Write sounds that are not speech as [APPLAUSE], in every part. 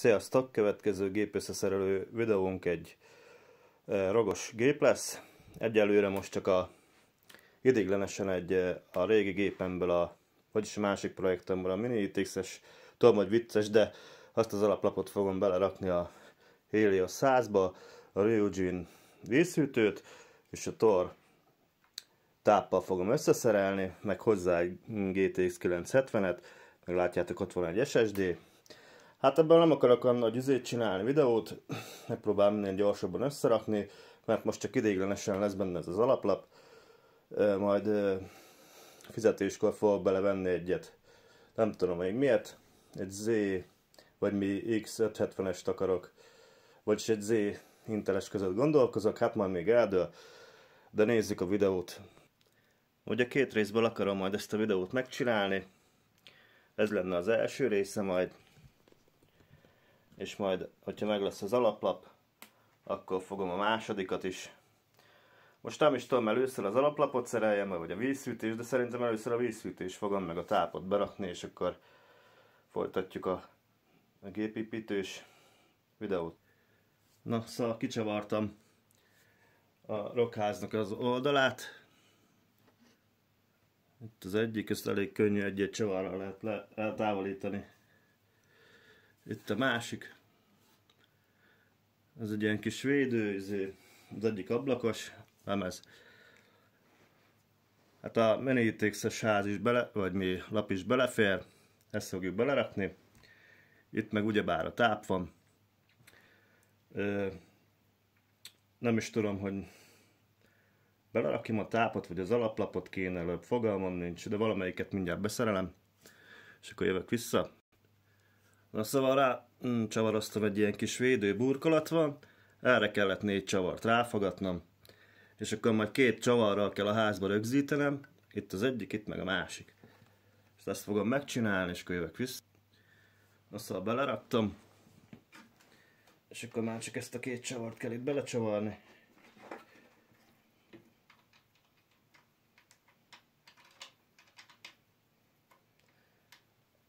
Sziasztok! Következő gépösszeszerelő videónk egy e, ragos gép lesz. Egyelőre most csak a idéglenesen egy e, a régi gépemből, a, vagyis a másik projektemből a Mini ITX-es, tudom, hogy vicces, de azt az alaplapot fogom belerakni a Helios 100-ba, a Ryujin vízhűtőt, és a Tor táppal fogom összeszerelni, meg hozzá egy GTX 970-et, meg látjátok ott van egy SSD, Hát ebből nem akarok annál nagy üzét csinálni videót, megpróbálom minél gyorsabban összerakni, mert most csak ideiglenesen lesz benne ez az alaplap, majd fizetéskor fogok belevenni egyet, nem tudom még miért, egy Z vagy mi X570-est akarok, vagyis egy Z inteles között gondolkozok, hát majd még eldől, de nézzük a videót. Ugye két részből akarom majd ezt a videót megcsinálni, ez lenne az első része, majd és majd, hogyha meg lesz az alaplap, akkor fogom a másodikat is. Most nem is tudom, először az alaplapot szereljem, vagy a vízfűtés, de szerintem először a vízfűtés fogom meg a tápot berakni, és akkor folytatjuk a, a gépépítős videót. Na, szóval kicsavartam a rockháznak az oldalát. Itt az egyik, ezt elég könnyű egy-egy csavarral lehet le, eltávolítani. Itt a másik. Ez egy ilyen kis védő, izé, az egyik ablakos ez. Hát a menítékszes ház is bele, vagy mi lap is belefér, ezt fogjuk belerakni. Itt meg ugyebár a táp van. Ö, nem is tudom, hogy belerakjam a tápot, vagy az alaplapot kéne előbb, fogalmam nincs, de valamelyiket mindjárt beszerelem, és akkor jövök vissza. Na szóval rá mm, csavaroztam egy ilyen kis védő burkolat van, erre kellett négy csavart ráfogatnom, és akkor majd két csavarral kell a házba rögzítenem, itt az egyik, itt meg a másik. És ezt fogom megcsinálni, és akkor jövök vissza. Na szóval beleraktam, és akkor már csak ezt a két csavart kell itt belecsavarni.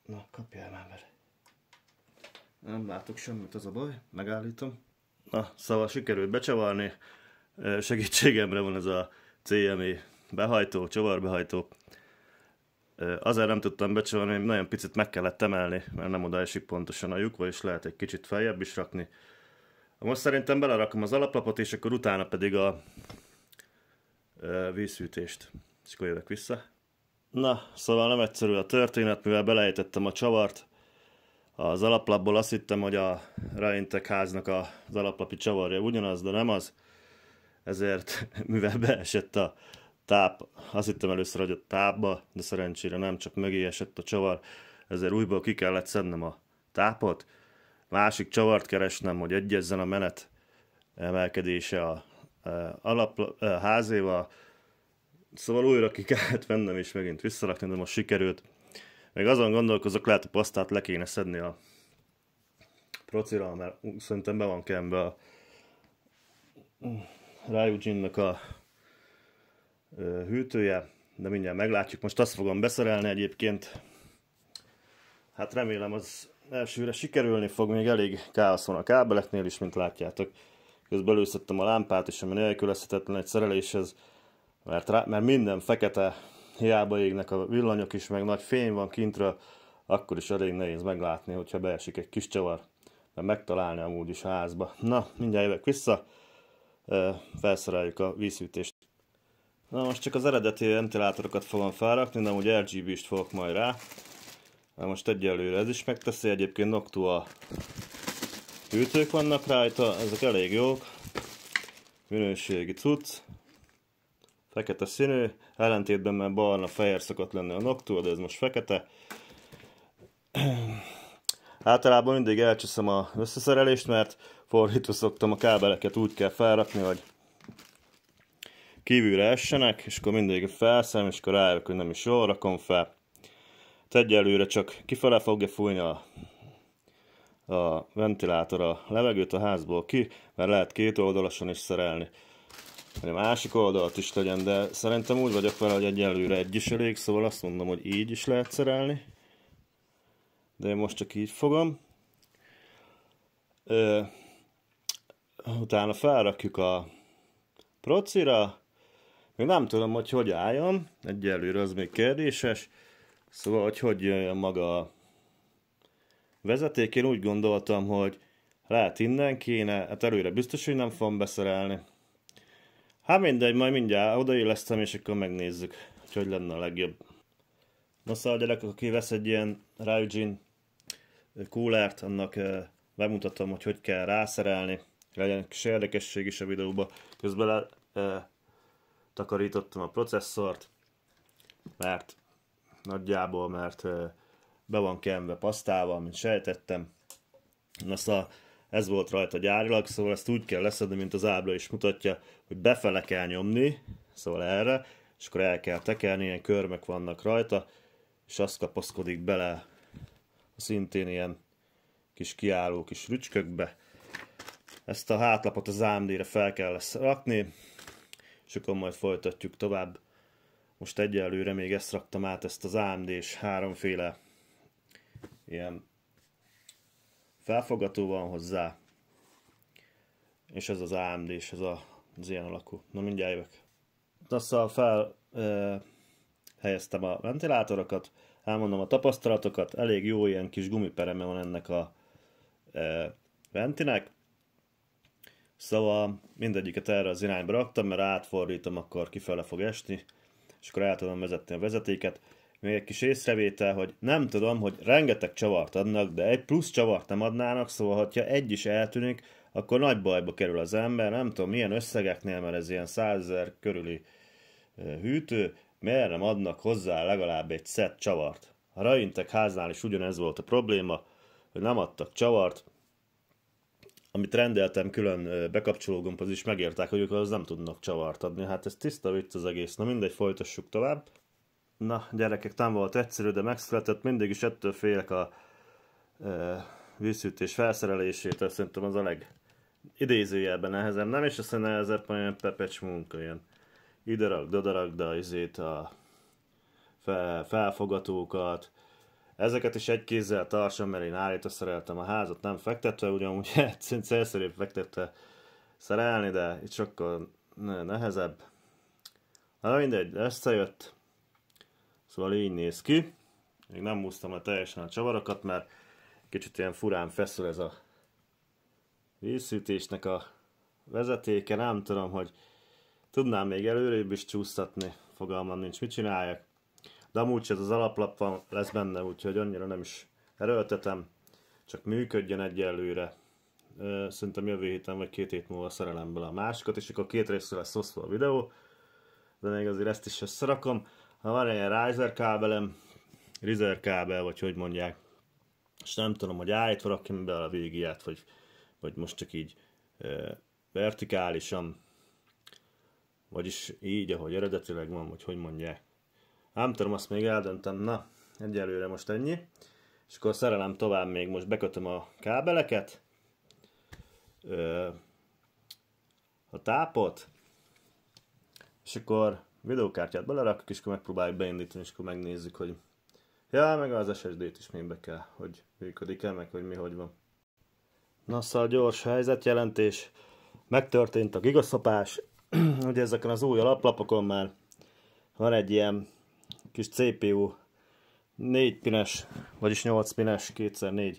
Na, kapjál már bele. Nem látok semmit, az a baj. Megállítom. Na, szóval sikerült becsavarni. Segítségemre van ez a CME behajtó, csavarbehajtó. Azért nem tudtam becsavarni, hogy nagyon picit meg kellett emelni, mert nem oda esik pontosan a lyukba, és lehet egy kicsit feljebb is rakni. Most szerintem belerakom az alaplapot, és akkor utána pedig a vízhűtést. És akkor jövök vissza. Na, szóval nem egyszerű a történet, mivel belejtettem a csavart, az alaplapból azt hittem, hogy a Reintek háznak az alaplapi csavarja ugyanaz, de nem az. Ezért, [LAUGHS] mivel beesett a táp, azt hittem először, hogy a tápba, de szerencsére nem, csak mögé esett a csavar, ezért újból ki kellett szednem a tápot. Másik csavart keresnem, hogy egyezzen a menet emelkedése a, a, e, alap, a e, házéval. Szóval újra ki kellett vennem és megint visszarakni, de most sikerült. Meg azon gondolkozok, lehet, a pasztát le kéne szedni a procira, mert szerintem be van kembe a Ryujin-nak a hűtője, de mindjárt meglátjuk. Most azt fogom beszerelni egyébként. Hát remélem az elsőre sikerülni fog, még elég káosz van a kábeleknél is, mint látjátok. Közben előszettem a lámpát is, ami nélkülözhetetlen egy szereléshez, mert, rá, mert minden fekete hiába égnek a villanyok is, meg nagy fény van kintra, akkor is elég nehéz meglátni, hogyha beesik egy kis csavar, mert megtalálni amúgy is házba. Na, mindjárt jövök vissza, felszereljük a vízhűtést. Na most csak az eredeti ventilátorokat fogom felrakni, de amúgy RGB-st fogok majd rá. Na most egyelőre ez is megteszi, egyébként Noctua hűtők vannak rajta, ezek elég jók. Minőségi cucc, fekete színű, ellentétben már barna fehér szokott lenni a noctua, de ez most fekete. [CLEARS THROAT] Általában mindig elcseszem a összeszerelést, mert fordítva szoktam a kábeleket úgy kell felrakni, hogy kívülre essenek, és akkor mindig felszem, és akkor rájövök, hogy nem is jól rakom fel. Hát egyelőre csak kifele fogja fújni a, a ventilátor a levegőt a házból ki, mert lehet két oldalasan is szerelni a másik oldalt is legyen, de szerintem úgy vagyok vele, hogy egyelőre egy is elég, szóval azt mondom, hogy így is lehet szerelni. De én most csak így fogom. Ö, utána felrakjuk a procira. Még nem tudom, hogy hogy álljon, egyelőre az még kérdéses. Szóval, hogy hogy jön maga a vezeték, én úgy gondoltam, hogy lehet innen kéne, hát előre biztos, hogy nem fogom beszerelni. Hát mindegy, majd mindjárt odaillesztem, és akkor megnézzük, hogy hogy lenne a legjobb. Nos, szóval gyerek, aki vesz egy ilyen Ryujin coolert, annak eh, bemutatom, hogy hogy kell rászerelni. Legyen kis érdekesség is a videóba. Közben le, eh, takarítottam a processzort, mert nagyjából, mert eh, be van kenve pasztával, mint sejtettem. Na szóval ez volt rajta gyárilag, szóval ezt úgy kell leszedni, mint az ábra is mutatja, hogy befele kell nyomni, szóval erre, és akkor el kell tekerni, ilyen körmek vannak rajta, és azt kapaszkodik bele szintén ilyen kis kiálló kis rücskökbe. Ezt a hátlapot az AMD-re fel kell lesz rakni, és akkor majd folytatjuk tovább. Most egyelőre még ezt raktam át, ezt az AMD-s háromféle ilyen felfogató van hozzá, és ez az AMD, és ez a, az ilyen alakú. Na mindjárt jövök. Hát azzal fel e, helyeztem a ventilátorokat, elmondom a tapasztalatokat, elég jó ilyen kis gumipereme van ennek a e, ventinek, Szóval mindegyiket erre az irányba raktam, mert átfordítom, akkor kifele fog esni, és akkor el tudom vezetni a vezetéket. Még egy kis észrevétel, hogy nem tudom, hogy rengeteg csavart adnak, de egy plusz csavart nem adnának, szóval ha egy is eltűnik, akkor nagy bajba kerül az ember, nem tudom milyen összegeknél, mert ez ilyen százezer körüli hűtő, miért nem adnak hozzá legalább egy szett csavart. A Raintek háznál is ugyanez volt a probléma, hogy nem adtak csavart, amit rendeltem külön bekapcsológomhoz is, megérták, hogy ők az nem tudnak csavart adni. Hát ez tiszta vicc az egész. Na mindegy, folytassuk tovább. Na, gyerekek, nem volt egyszerű, de megszületett. Mindig is ettől félek a e, vízszűtés felszerelésétől. Szerintem az a leg idézőjelben nehezebb. nem, is aztán nehezebb, hanem olyan pepecs munka, ilyen ide rakd, oda rakd a, izét, a fel, felfogatókat, Ezeket is egy kézzel tartsam, mert én állítva szereltem a házat, nem fektetve, ugyanúgy [LAUGHS] hát, egyszerűbb fektetve szerelni, de itt sokkal nehezebb. Na mindegy, összejött. Szóval így néz ki. Még nem húztam a teljesen a csavarokat, mert kicsit ilyen furán feszül ez a vízszűtésnek a vezetéke. Nem tudom, hogy tudnám még előrébb is csúsztatni, fogalmam nincs, mit csináljak. De amúgy ez az alaplap van, lesz benne, úgyhogy annyira nem is erőltetem, csak működjön egyelőre. Szerintem jövő héten vagy két hét múlva szerelem bele a másikat, és akkor két részre lesz osztva a videó, de még azért ezt is összerakom. Ha van ilyen riser kábelem, riser kábel, vagy hogy mondják, és nem tudom, hogy állít valaki be a végiát, vagy, vagy most csak így e, vertikálisan, vagyis így, ahogy eredetileg van, vagy hogy mondják. Nem tudom, azt még eldöntem, na, egyelőre most ennyi. És akkor szerelem tovább még most bekötöm a kábeleket, a tápot, és akkor videókártyát belerakjuk, és akkor megpróbáljuk beindítani, és akkor megnézzük, hogy ja, meg az SSD-t is még be kell, hogy működik-e, meg hogy mi hogy van. Na szóval gyors helyzetjelentés. Megtörtént a gigaszapás. [CLEARS THROAT] Ugye ezeken az új alaplapokon már van egy ilyen kis CPU 4 pines, vagyis 8 pines, 2x4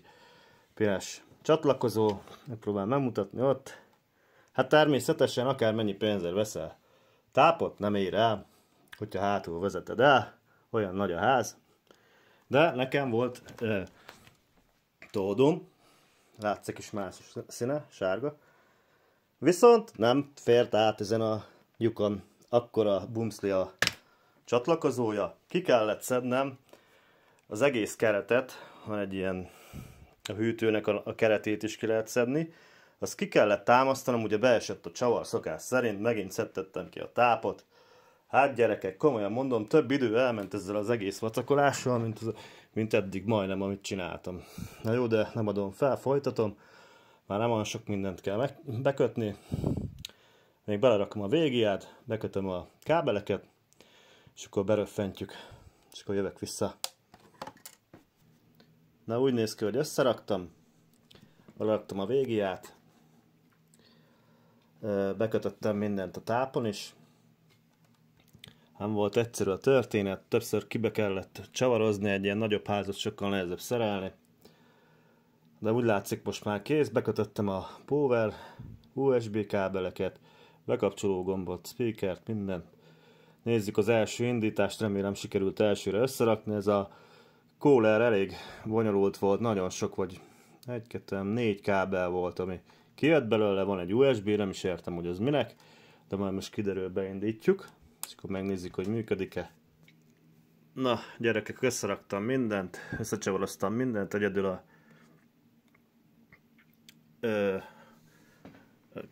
pines csatlakozó. Megpróbál megmutatni ott. Hát természetesen akár mennyi pénzért veszel, Tápot nem ér el, hogyha hátul vezeted el, olyan nagy a ház. De nekem volt eh, tódum, látszik is más színe, sárga. Viszont nem fért át ezen a lyukon. Akkor a bumszli a csatlakozója. Ki kellett szednem az egész keretet, van egy ilyen a hűtőnek a keretét is ki lehet szedni, azt ki kellett támasztanom, ugye beesett a csavar szokás szerint, megint szedtettem ki a tápot. Hát gyerekek, komolyan mondom, több idő elment ezzel az egész vacakolással, mint, az, mint eddig majdnem, amit csináltam. Na jó, de nem adom fel, folytatom. Már nem olyan sok mindent kell meg, bekötni. Még belerakom a végiát, bekötöm a kábeleket, és akkor beröffentjük, és akkor jövök vissza. Na úgy néz ki, hogy összeraktam, leraktam a végiát, bekötöttem mindent a tápon is. Nem hát volt egyszerű a történet, többször kibe kellett csavarozni, egy ilyen nagyobb házat sokkal nehezebb szerelni. De úgy látszik most már kész, bekötöttem a power, USB kábeleket, bekapcsoló gombot, speakert, mindent. Nézzük az első indítást, remélem sikerült elsőre összerakni, ez a cooler elég bonyolult volt, nagyon sok vagy egy, kettő, négy kábel volt, ami kijött belőle, van egy USB, nem is értem, hogy az minek, de majd most kiderül, beindítjuk, és akkor megnézzük, hogy működik-e. Na, gyerekek, összeraktam mindent, összecsavaroztam mindent, egyedül a ö,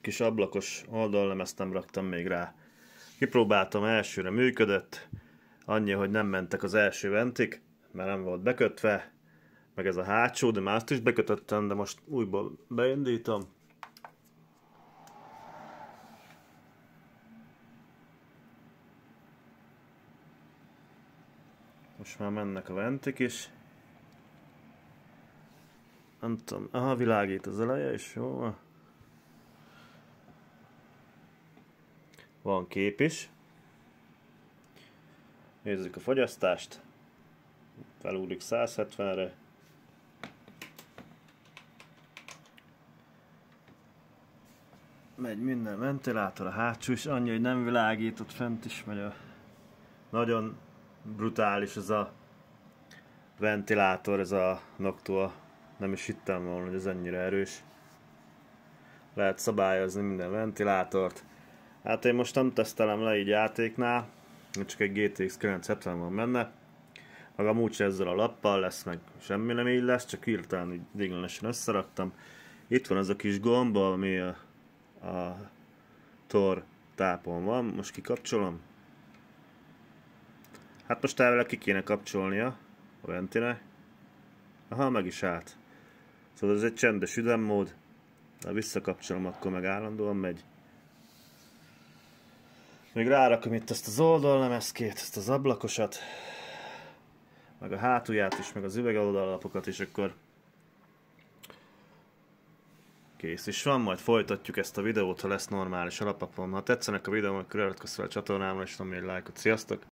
kis ablakos nem raktam még rá. Kipróbáltam, elsőre működött, annyi, hogy nem mentek az első ventik, mert nem volt bekötve, meg ez a hátsó, de már azt is bekötöttem, de most újból beindítom. Most már mennek a ventik is. Nem tudom, aha, világít az eleje is, jó. Van kép is. Nézzük a fogyasztást. Felúlik 170-re. Megy minden ventilátor, a hátsó is annyi, hogy nem világított fent is megy a nagyon brutális ez a ventilátor, ez a Noctua. Nem is hittem volna, hogy ez ennyire erős. Lehet szabályozni minden ventilátort. Hát én most nem tesztelem le így játéknál, csak egy GTX 970 van benne. Meg amúgy se ezzel a lappal lesz, meg semmi nem így lesz, csak hirtelen így véglenesen összeraktam. Itt van az a kis gomba, ami a, a tor tápon van, most kikapcsolom, Hát most elvileg ki kéne kapcsolnia a ventinek. Aha, meg is állt. Szóval ez egy csendes üzemmód. Ha visszakapcsolom, akkor meg állandóan megy. Még rárakom itt ezt az oldallemezkét, ezt az ablakosat, meg a hátulját is, meg az üvegoldalapokat is, akkor kész is van, majd folytatjuk ezt a videót, ha lesz normális alapapom. Ha tetszenek a videóm, akkor iratkozz fel a csatornámra, és nem egy lájkot. Sziasztok!